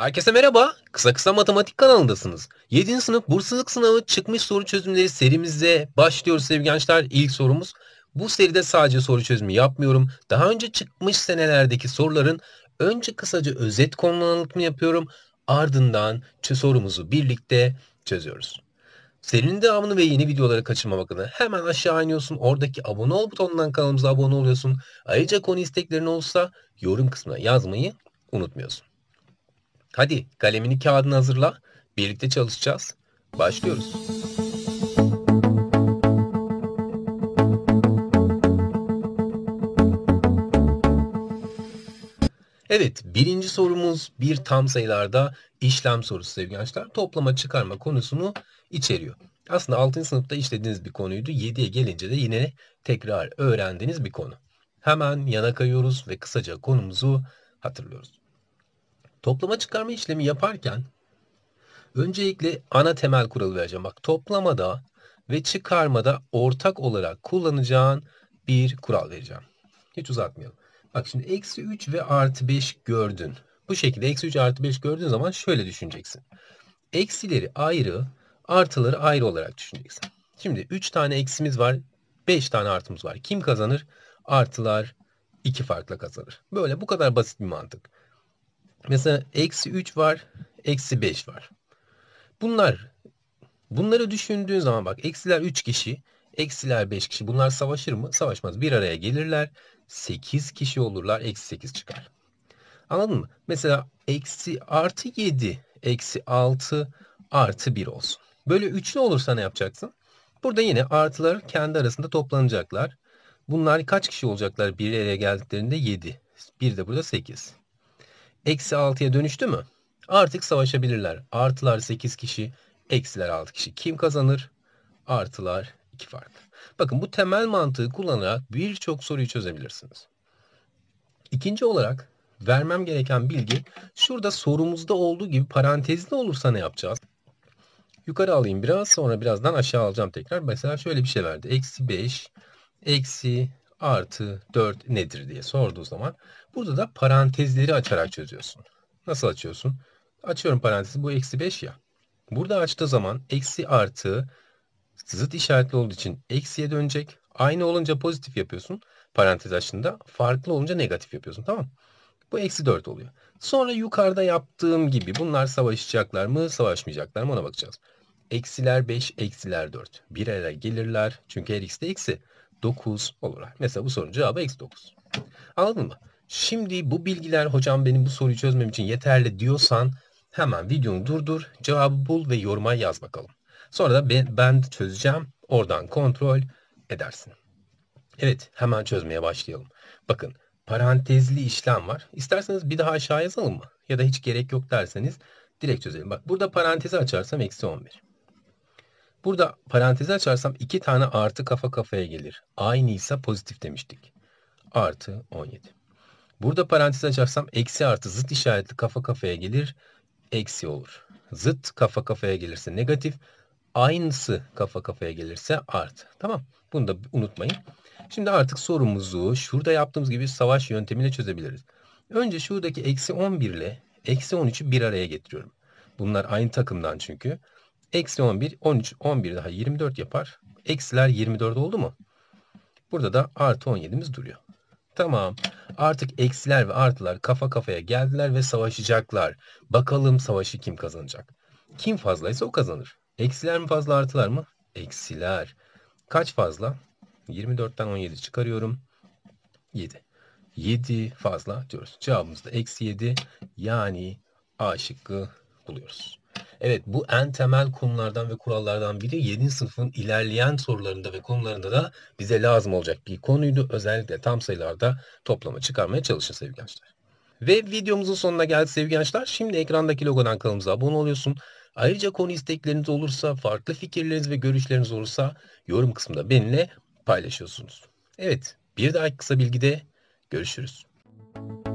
Herkese merhaba. Kısa Kısa Matematik kanalındasınız. 7. sınıf bursuzluk sınavı çıkmış soru çözümleri serimizde başlıyoruz sevgili gençler. İlk sorumuz. Bu seride sadece soru çözümü yapmıyorum. Daha önce çıkmış senelerdeki soruların önce kısaca özet konu anlatımı yapıyorum. Ardından sorumuzu birlikte çözüyoruz. Serinin devamını ve yeni videoları kaçırmamak adına hemen aşağı iniyorsun. Oradaki abone ol butonundan kanalımıza abone oluyorsun. Ayrıca konu isteklerin olsa yorum kısmına yazmayı unutmuyorsun. Hadi kalemini kağıdını hazırla. Birlikte çalışacağız. Başlıyoruz. Evet birinci sorumuz bir tam sayılarda işlem sorusu sevgili gençler. Toplama çıkarma konusunu içeriyor. Aslında 6. sınıfta işlediğiniz bir konuydu. 7'ye gelince de yine tekrar öğrendiğiniz bir konu. Hemen yana kayıyoruz ve kısaca konumuzu hatırlıyoruz. Toplama çıkarma işlemi yaparken öncelikle ana temel kuralı vereceğim. Bak toplamada ve çıkarmada ortak olarak kullanacağın bir kural vereceğim. Hiç uzatmayalım. Bak şimdi eksi 3 ve artı 5 gördün. Bu şekilde eksi 3 artı 5 gördüğün zaman şöyle düşüneceksin. Eksileri ayrı, artıları ayrı olarak düşüneceksin. Şimdi 3 tane eksimiz var, 5 tane artımız var. Kim kazanır? Artılar 2 farkla kazanır. Böyle bu kadar basit bir mantık. Mesela eksi 3 var, eksi 5 var. Bunlar bunları düşündüğün zaman bak eksiler 3 kişi, eksiler 5 kişi. Bunlar savaşır mı? Savaşmaz. Bir araya gelirler. 8 kişi olurlar. Eksi 8 çıkar. Anladın mı? Mesela eksi artı 7, eksi 6, artı 1 olsun. Böyle üçlü olursa ne yapacaksın? Burada yine artılar kendi arasında toplanacaklar. Bunlar kaç kişi olacaklar bir araya geldiklerinde? 7. Bir de burada 8 eksi 6'ya dönüştü mü? Artık savaşabilirler. Artılar 8 kişi, eksiler 6 kişi. Kim kazanır? Artılar 2 farklı. Bakın bu temel mantığı kullanarak birçok soruyu çözebilirsiniz. İkinci olarak vermem gereken bilgi şurada sorumuzda olduğu gibi parantezli olursa ne yapacağız? Yukarı alayım biraz sonra birazdan aşağı alacağım tekrar. Mesela şöyle bir şey verdi. Eksi 5, eksi artı 4 nedir diye sorduğu zaman burada da parantezleri açarak çözüyorsun. Nasıl açıyorsun? Açıyorum parantezi bu eksi 5 ya. Burada açtığı zaman eksi artı zıt işaretli olduğu için eksiye dönecek. Aynı olunca pozitif yapıyorsun. Parantez açtığında farklı olunca negatif yapıyorsun tamam mı? Bu eksi 4 oluyor. Sonra yukarıda yaptığım gibi bunlar savaşacaklar mı savaşmayacaklar mı ona bakacağız eksiler 5, eksiler 4. Bir araya gelirler çünkü her ikisi de eksi. 9 olur. Mesela bu sorunun cevabı eksi 9. Anladın mı? Şimdi bu bilgiler hocam benim bu soruyu çözmem için yeterli diyorsan hemen videonu durdur, cevabı bul ve yoruma yaz bakalım. Sonra da ben, ben çözeceğim. Oradan kontrol edersin. Evet hemen çözmeye başlayalım. Bakın parantezli işlem var. İsterseniz bir daha aşağı yazalım mı? Ya da hiç gerek yok derseniz direkt çözelim. Bak burada parantezi açarsam eksi 11. Burada parantezi açarsam iki tane artı kafa kafaya gelir. Aynıysa pozitif demiştik. Artı 17. Burada parantez açarsam eksi artı zıt işaretli kafa kafaya gelir. Eksi olur. Zıt kafa kafaya gelirse negatif. Aynısı kafa kafaya gelirse artı. Tamam. Bunu da unutmayın. Şimdi artık sorumuzu şurada yaptığımız gibi savaş yöntemiyle çözebiliriz. Önce şuradaki eksi 11 ile eksi 13'ü bir araya getiriyorum. Bunlar aynı takımdan çünkü. Eksi 11, 13, 11 daha 24 yapar. Eksiler 24 oldu mu? Burada da artı 17'miz duruyor. Tamam. Artık eksiler ve artılar kafa kafaya geldiler ve savaşacaklar. Bakalım savaşı kim kazanacak? Kim fazlaysa o kazanır. Eksiler mi fazla artılar mı? Eksiler. Kaç fazla? 24'ten 17 çıkarıyorum. 7. 7 fazla diyoruz. Cevabımız da eksi 7. Yani A şıkkı buluyoruz. Evet bu en temel konulardan ve kurallardan biri 7. sınıfın ilerleyen sorularında ve konularında da bize lazım olacak bir konuydu. Özellikle tam sayılarda toplama çıkarmaya çalışın sevgili gençler. Ve videomuzun sonuna geldi sevgili gençler. Şimdi ekrandaki logodan kanalımıza abone oluyorsun. Ayrıca konu istekleriniz olursa, farklı fikirleriniz ve görüşleriniz olursa yorum kısmında benimle paylaşıyorsunuz. Evet, bir dahaki kısa bilgide görüşürüz. Müzik